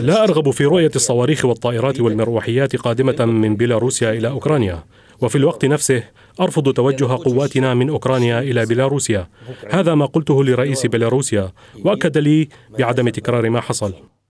لا أرغب في رؤية الصواريخ والطائرات والمروحيات قادمة من بيلاروسيا إلى أوكرانيا وفي الوقت نفسه أرفض توجه قواتنا من أوكرانيا إلى بيلاروسيا هذا ما قلته لرئيس بيلاروسيا وأكد لي بعدم تكرار ما حصل